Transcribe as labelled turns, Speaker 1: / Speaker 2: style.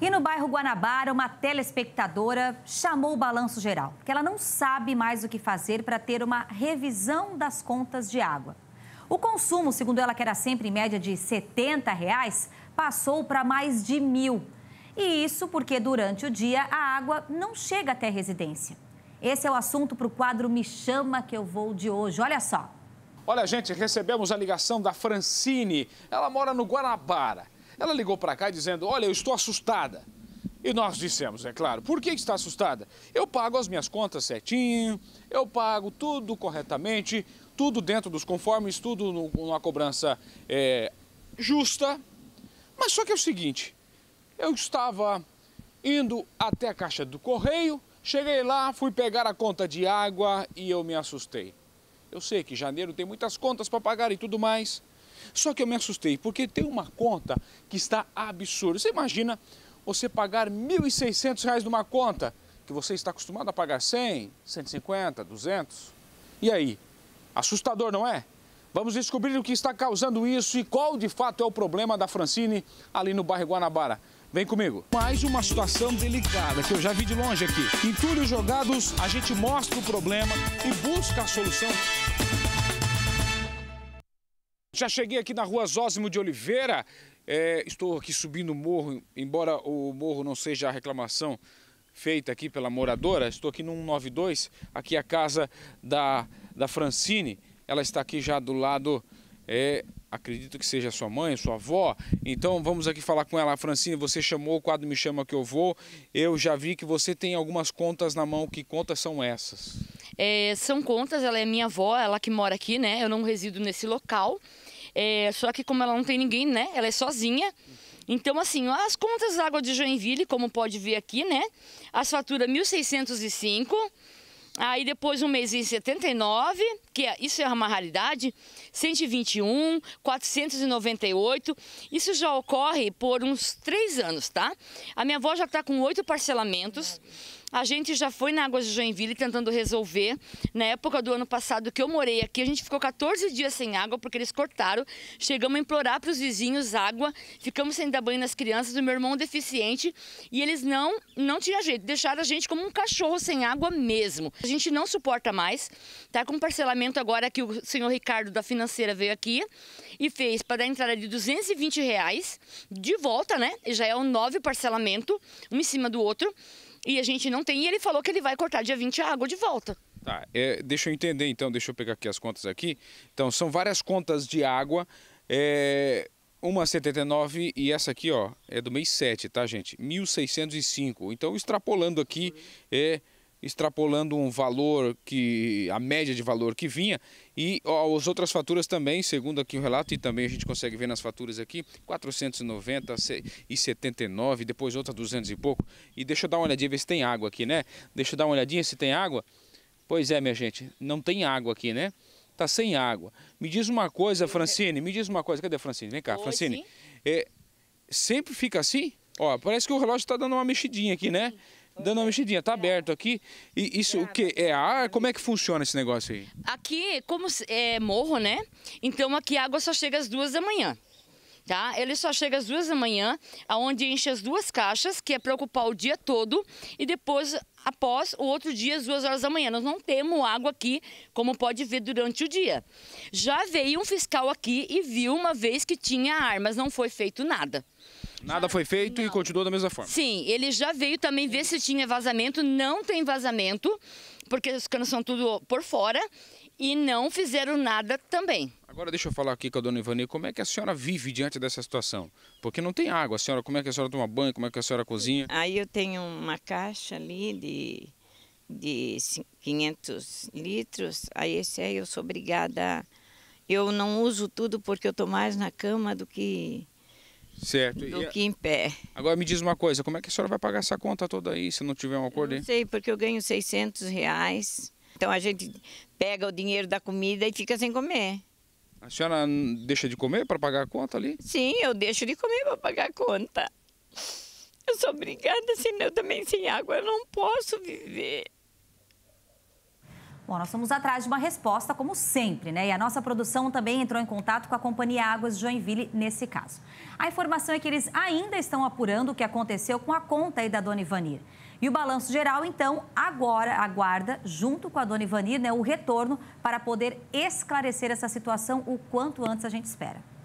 Speaker 1: E no bairro Guanabara, uma telespectadora chamou o balanço geral, que ela não sabe mais o que fazer para ter uma revisão das contas de água. O consumo, segundo ela, que era sempre em média de R$ 70, reais, passou para mais de mil. E isso porque durante o dia a água não chega até a residência. Esse é o assunto para o quadro Me Chama Que Eu Vou de hoje. Olha só.
Speaker 2: Olha, gente, recebemos a ligação da Francine. Ela mora no Guanabara ela ligou para cá dizendo: Olha, eu estou assustada. E nós dissemos, é claro, por que está assustada? Eu pago as minhas contas certinho, eu pago tudo corretamente, tudo dentro dos conformes, tudo numa cobrança é, justa. Mas só que é o seguinte: eu estava indo até a caixa do correio, cheguei lá, fui pegar a conta de água e eu me assustei. Eu sei que janeiro tem muitas contas para pagar e tudo mais, só que eu me assustei, porque tem uma conta que está absurda. Você imagina você pagar R$ 1.600 numa conta que você está acostumado a pagar 100, 150, 200. E aí? Assustador, não é? Vamos descobrir o que está causando isso e qual de fato é o problema da Francine ali no bairro Guanabara. Vem comigo. Mais uma situação delicada que eu já vi de longe aqui. Em tudo jogados, a gente mostra o problema e busca a solução já cheguei aqui na rua Zósimo de Oliveira. É, estou aqui subindo o morro, embora o morro não seja a reclamação feita aqui pela moradora. Estou aqui no 192, aqui é a casa da, da Francine. Ela está aqui já do lado é, acredito que seja sua mãe, sua avó. Então vamos aqui falar com ela. Francine, você chamou o quadro Me Chama Que Eu Vou. Eu já vi que você tem algumas contas na mão. Que contas são essas?
Speaker 3: É, são contas, ela é minha avó, ela que mora aqui, né? Eu não resido nesse local. É, só que como ela não tem ninguém, né? Ela é sozinha. Então, assim, as contas da água de Joinville, como pode ver aqui, né? As faturas 1.605. Aí depois um mês em 79, que é, isso é uma raridade, 121, 498. Isso já ocorre por uns três anos, tá? A minha avó já está com oito parcelamentos. A gente já foi na Águas de Joinville tentando resolver. Na época do ano passado que eu morei aqui, a gente ficou 14 dias sem água porque eles cortaram. Chegamos a implorar para os vizinhos água, ficamos sem dar banho nas crianças, do meu irmão deficiente, e eles não não tinha jeito, deixaram a gente como um cachorro sem água mesmo. A gente não suporta mais. Tá com parcelamento agora que o senhor Ricardo da financeira veio aqui e fez para dar entrada de 220 reais de volta, né? Já é o um nove parcelamento, um em cima do outro. E a gente não tem. E ele falou que ele vai cortar dia 20 a água de volta.
Speaker 2: Tá, é, deixa eu entender então, deixa eu pegar aqui as contas aqui. Então, são várias contas de água. É, uma 79 e essa aqui, ó, é do mês 7, tá, gente? 1605. Então, extrapolando aqui, é extrapolando um valor que a média de valor que vinha e as outras faturas também, segundo aqui o relato e também a gente consegue ver nas faturas aqui, 490 e 79, depois outra 200 e pouco. E deixa eu dar uma olhadinha ver se tem água aqui, né? Deixa eu dar uma olhadinha se tem água. Pois é, minha gente, não tem água aqui, né? Tá sem água. Me diz uma coisa, é. Francine, me diz uma coisa. Cadê a Francine? Vem cá, Oi, Francine. É, sempre fica assim? Ó, parece que o relógio está dando uma mexidinha aqui, né? dando uma mexidinha. Tá aberto aqui. E isso o que? É ar? Como é que funciona esse negócio aí?
Speaker 3: Aqui, como é morro, né? Então aqui a água só chega às duas da manhã. Tá? Ele só chega às duas da manhã, aonde enche as duas caixas, que é para ocupar o dia todo, e depois, após o outro dia, às duas horas da manhã. Nós não temos água aqui, como pode ver durante o dia. Já veio um fiscal aqui e viu uma vez que tinha armas, não foi feito nada.
Speaker 2: Nada foi feito não. e continuou da mesma forma. Sim,
Speaker 3: ele já veio também ver se tinha vazamento. Não tem vazamento, porque os canos são tudo por fora e não fizeram nada também.
Speaker 2: Agora deixa eu falar aqui com a dona Ivani, como é que a senhora vive diante dessa situação? Porque não tem água, a senhora, como é que a senhora toma banho, como é que a senhora cozinha?
Speaker 3: Aí eu tenho uma caixa ali de, de 500 litros, aí esse aí eu sou obrigada, eu não uso tudo porque eu estou mais na cama do que
Speaker 2: Certo. Do e que em pé. Agora me diz uma coisa, como é que a senhora vai pagar essa conta toda aí, se não tiver um acordo eu Não sei,
Speaker 3: porque eu ganho 600 reais, então a gente pega o dinheiro da comida e fica sem comer.
Speaker 2: A senhora deixa de comer para pagar a conta ali?
Speaker 3: Sim, eu deixo de comer para pagar a conta. Eu sou obrigada, senão eu também sem água eu não posso viver.
Speaker 1: Bom, nós estamos atrás de uma resposta, como sempre, né? E a nossa produção também entrou em contato com a Companhia Águas Joinville nesse caso. A informação é que eles ainda estão apurando o que aconteceu com a conta aí da dona Ivanir. E o balanço geral, então, agora aguarda, junto com a dona Ivanir, né, o retorno para poder esclarecer essa situação o quanto antes a gente espera.